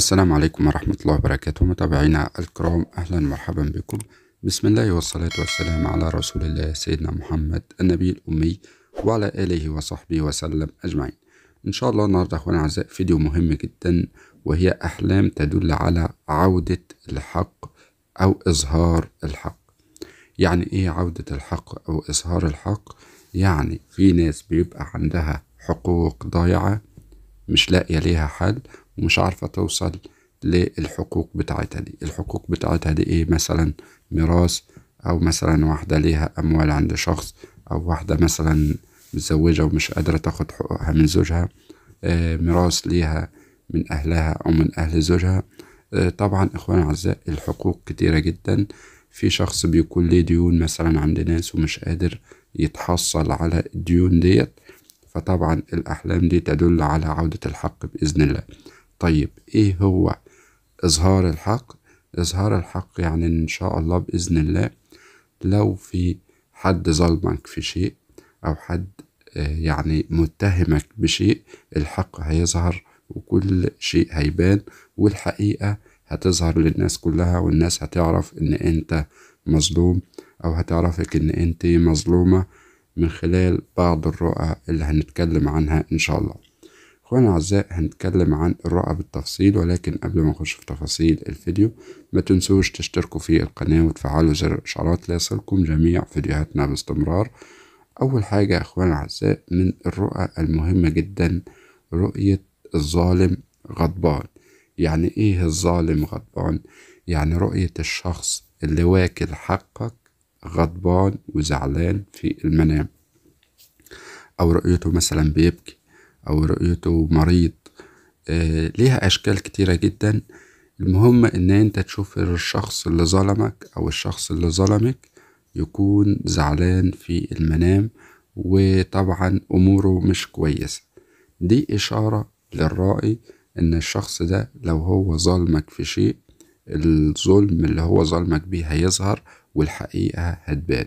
السلام عليكم ورحمة الله وبركاته متابعينا الكرام أهلا ومرحبا بكم بسم الله والصلاة والسلام على رسول الله سيدنا محمد النبي الأمي وعلى آله وصحبه وسلم أجمعين إن شاء الله النهاردة أخوانا أعزاء فيديو مهم جدا وهي أحلام تدل على عودة الحق أو إظهار الحق يعني إيه عودة الحق أو إظهار الحق يعني في ناس بيبقى عندها حقوق ضايعة مش لاقية ليها حل ومش عارفة توصل للحقوق بتاعتها دي الحقوق بتاعتها دي ايه مثلا ميراث او مثلا واحدة ليها اموال عند شخص او واحدة مثلا متزوجة ومش قادرة تاخد حقوقها من زوجها آه، ميراث ليها من اهلها او من اهل زوجها آه، طبعا اخوان اعزاء الحقوق كتيرة جدا في شخص بيكون ليه ديون مثلا عند ناس ومش قادر يتحصل على الديون ديت فطبعا الأحلام دي تدل على عودة الحق بإذن الله طيب إيه هو إظهار الحق إظهار الحق يعني إن شاء الله بإذن الله لو في حد ظلمك في شيء أو حد آه، يعني متهمك بشيء الحق هيظهر وكل شيء هيبان والحقيقة هتظهر للناس كلها والناس هتعرف إن أنت مظلوم أو هتعرفك إن أنت مظلومة من خلال بعض الرؤى اللي هنتكلم عنها إن شاء الله أخواني الأعزاء هنتكلم عن الرؤى بالتفصيل ولكن قبل ما نخش في تفاصيل الفيديو ما تنسوش تشتركوا في القناة وتفعلوا زر الإشعارات ليصلكم جميع فيديوهاتنا باستمرار أول حاجة أخواني الأعزاء من الرؤى المهمة جدا رؤية الظالم غضبان يعني إيه الظالم غضبان؟ يعني رؤية الشخص اللي واكل حقك غضبان وزعلان في المنام أو رؤيته مثلا بيبكي أو رؤيته مريض آه، ليها أشكال كتيرة جدا المهم إن أنت تشوف الشخص اللي ظلمك أو الشخص اللي ظلمك يكون زعلان في المنام وطبعا أموره مش كويسة دي إشارة للرائي إن الشخص ده لو هو ظلمك في شيء الظلم اللي هو ظلمك بيه هيظهر والحقيقة هتبان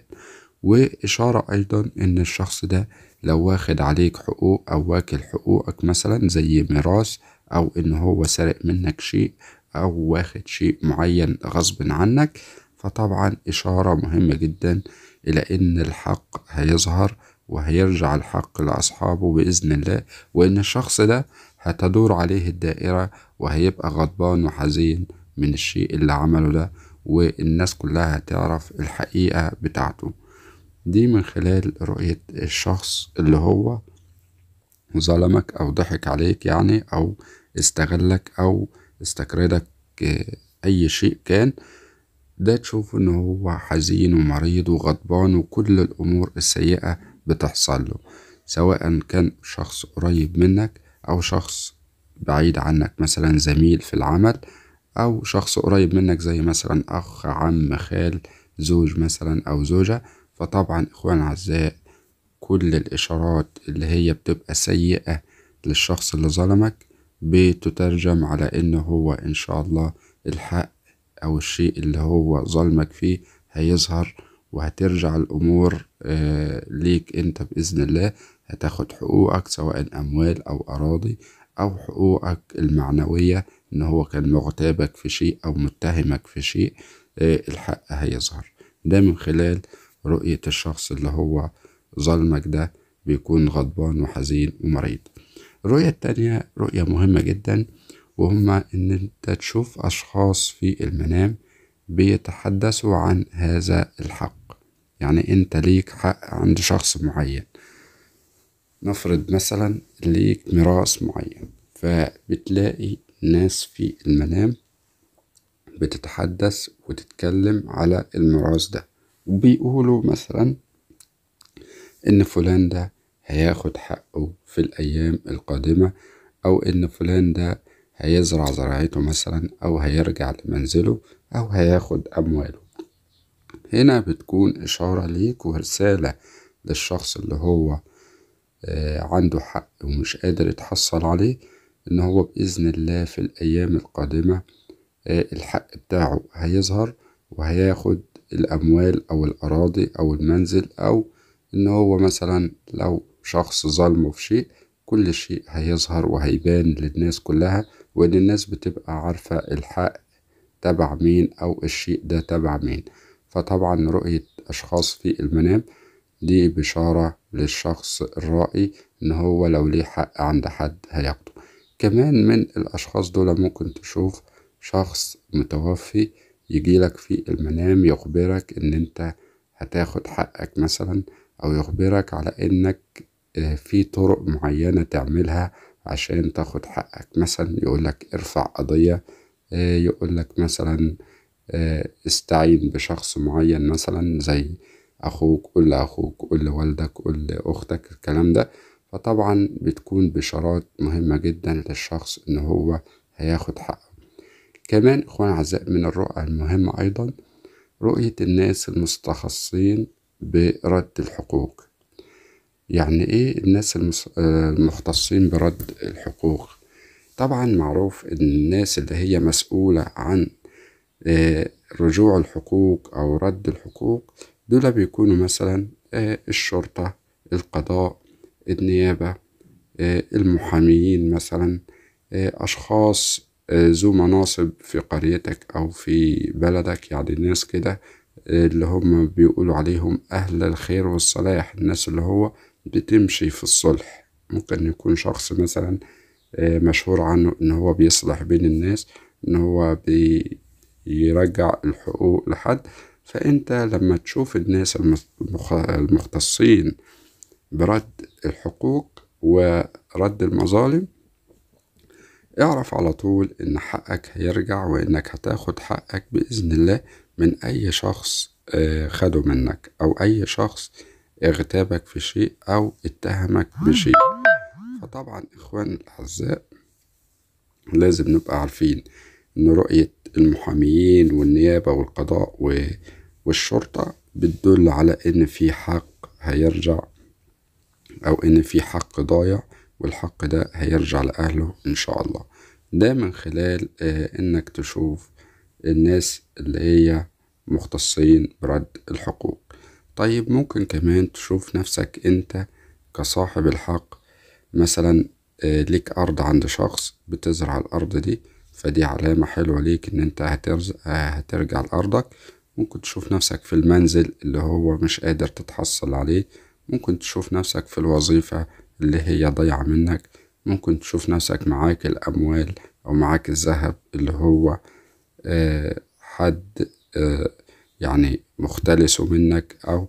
وإشارة أيضا إن الشخص ده لو واخد عليك حقوق أو واكل حقوقك مثلا زي ميراث أو إن هو سرق منك شيء أو واخد شيء معين غصب عنك فطبعا إشارة مهمة جدا إلى إن الحق هيظهر وهيرجع الحق لأصحابه بإذن الله وإن الشخص ده هتدور عليه الدائرة وهيبقى غضبان وحزين من الشيء اللي عمله ده والناس كلها هتعرف الحقيقة بتاعته دي من خلال رؤية الشخص اللي هو ظلمك أو ضحك عليك يعني أو استغلك أو استكردك آه، أي شيء كان ده تشوف إن هو حزين ومريض وغضبان وكل الأمور السيئة بتحصل له سواء كان شخص قريب منك أو شخص بعيد عنك مثلا زميل في العمل أو شخص قريب منك زي مثلا أخ عم خال زوج مثلا أو زوجة فطبعا اخوان اعزاء كل الإشارات اللي هي بتبقى سيئة للشخص اللي ظلمك بتترجم على إن هو إن شاء الله الحق أو الشيء اللي هو ظلمك فيه هيظهر وهترجع الأمور آه، ليك أنت بإذن الله هتاخد حقوقك سواء أموال أو أراضي أو حقوقك المعنوية إن هو كان مغتابك في شيء أو متهمك في شيء آه، الحق هيظهر ده من خلال رؤية الشخص اللي هو ظلمك ده بيكون غضبان وحزين ومريض الرؤية التانية رؤية مهمة جدا وهما إن أنت تشوف أشخاص في المنام بيتحدثوا عن هذا الحق يعني أنت ليك حق عند شخص معين نفرض مثلا ليك ميراث معين فبتلاقي ناس في المنام بتتحدث وتتكلم على الميراث ده وبيقولوا مثلا إن فلان ده هياخد حقه في الأيام القادمة أو إن فلان ده هيزرع زراعته مثلا أو هيرجع لمنزله أو هياخد أمواله هنا بتكون إشارة ليك ورسالة للشخص اللي هو آه، عنده حق ومش قادر يتحصل عليه إن هو بإذن الله في الأيام القادمة آه، الحق بتاعه هيظهر وهياخد الأموال أو الأراضي أو المنزل أو إن هو مثلا لو شخص ظلمه في شيء كل شيء هيظهر وهيبان للناس كلها وإن الناس بتبقى عارفة الحق تبع مين أو الشيء ده تبع مين فطبعا رؤية أشخاص في المنام دي بشارة للشخص الرائي إن هو لو ليه حق عند حد هياخده كمان من الأشخاص دول ممكن تشوف شخص متوفي يجيلك في المنام يخبرك ان انت هتاخد حقك مثلا او يخبرك على انك آه، في طرق معينة تعملها عشان تاخد حقك مثلا يقولك ارفع قضية آه، يقولك مثلا آه، استعين بشخص معين مثلا زي أخوك قول لأخوك قول لوالدك قول لأختك الكلام ده فطبعا بتكون بشارات مهمة جدا للشخص إن هو هياخد حقه كمان إخوان أعزاء من الرؤى المهمة أيضا رؤية الناس المستخصين برد الحقوق يعني إيه الناس المختصين برد الحقوق طبعا معروف إن الناس اللي هي مسؤولة عن آه، رجوع الحقوق أو رد الحقوق دول بيكونوا مثلا آه، الشرطة القضاء النيابة آه، المحاميين مثلا أشخاص ذو مناصب في قريتك أو في بلدك يعني الناس كده اللي هم بيقولوا عليهم أهل الخير والصلاح الناس اللي هو بتمشي في الصلح ممكن يكون شخص مثلا آه، مشهور عنه إن هو بيصلح بين الناس إن هو بيرجع الحقوق لحد فأنت لما تشوف الناس المختصين برد الحقوق ورد المظالم اعرف على طول إن حقك هيرجع وإنك هتاخد حقك بإذن الله من أي شخص آه، خده منك أو أي شخص اغتابك في شيء أو اتهمك بشيء فطبعا إخوان الأعزاء لازم نبقى عارفين إن رؤية المحاميين والنيابة والقضاء والشرطة بتدل على إن في حق هيرجع أو إن في حق ضايع والحق ده هيرجع لأهله إن شاء الله ده من خلال آه، إنك تشوف الناس اللي هي مختصين برد الحقوق طيب ممكن كمان تشوف نفسك أنت كصاحب الحق مثلا آه، ليك أرض عند شخص بتزرع الأرض دي فدي علامة حلوة ليك إن أنت هترز... هترجع لأرضك ممكن تشوف نفسك في المنزل اللي هو مش قادر تتحصل عليه ممكن تشوف نفسك في الوظيفة اللي هي ضايعة منك ممكن تشوف نفسك معاك الأموال أو معاك الذهب اللي هو آه، حد آه، يعني مختلسه منك أو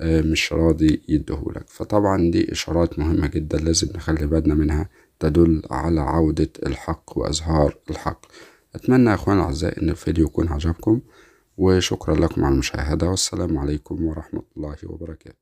آه، مش راضي يديهولك فطبعا دي إشارات مهمة جدا لازم نخلي بالنا منها تدل على عودة الحق وإظهار الحق أتمنى يا أخوان الأعزاء إن الفيديو يكون عجبكم وشكرا لكم على المشاهدة والسلام عليكم ورحمة الله وبركاته